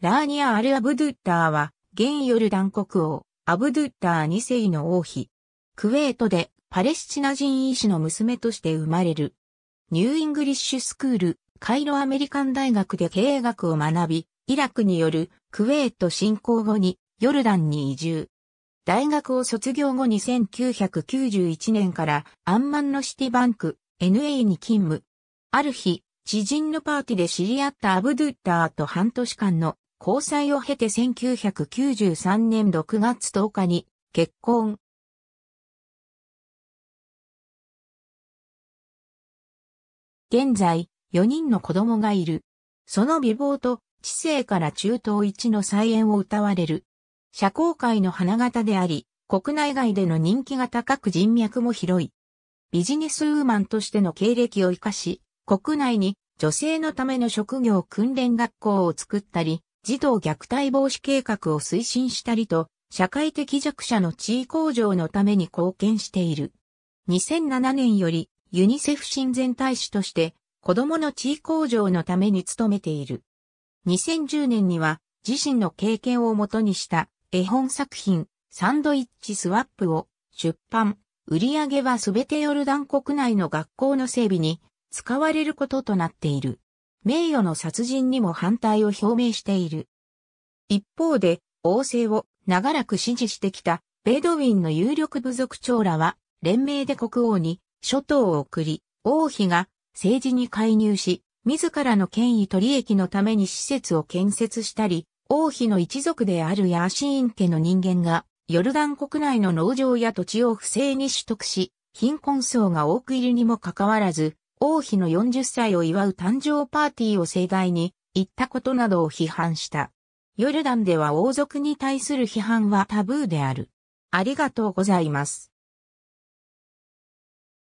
ラーニア・アル・アブドゥッターは、現ヨルダン国王、アブドゥッター2世の王妃。クウェートでパレスチナ人医師の娘として生まれる。ニューイングリッシュスクール、カイロアメリカン大学で経営学を学び、イラクによるクウェート侵攻後にヨルダンに移住。大学を卒業後に1991年からアンマンのシティバンク NA に勤務。ある日、知人のパーティで知り合ったアブドゥッターと半年間の交際を経て1993年6月10日に結婚。現在、4人の子供がいる。その美貌と知性から中東一の再演を歌われる。社交界の花形であり、国内外での人気が高く人脈も広い。ビジネスウーマンとしての経歴を活かし、国内に女性のための職業訓練学校を作ったり、児童虐待防止計画を推進したりと、社会的弱者の地位向上のために貢献している。2007年よりユニセフ親善大使として子供の地位向上のために努めている。2010年には自身の経験をもとにした絵本作品サンドイッチスワップを出版、売り上げはすべてヨルダン国内の学校の整備に使われることとなっている。名誉の殺人にも反対を表明している。一方で、王政を長らく支持してきたベドウィンの有力部族長らは、連名で国王に諸島を送り、王妃が政治に介入し、自らの権威取利益のために施設を建設したり、王妃の一族であるヤーシーン家の人間が、ヨルダン国内の農場や土地を不正に取得し、貧困層が多くいるにもかかわらず、王妃の40歳を祝う誕生パーティーを盛大に行ったことなどを批判した。ヨルダンでは王族に対する批判はタブーである。ありがとうございます。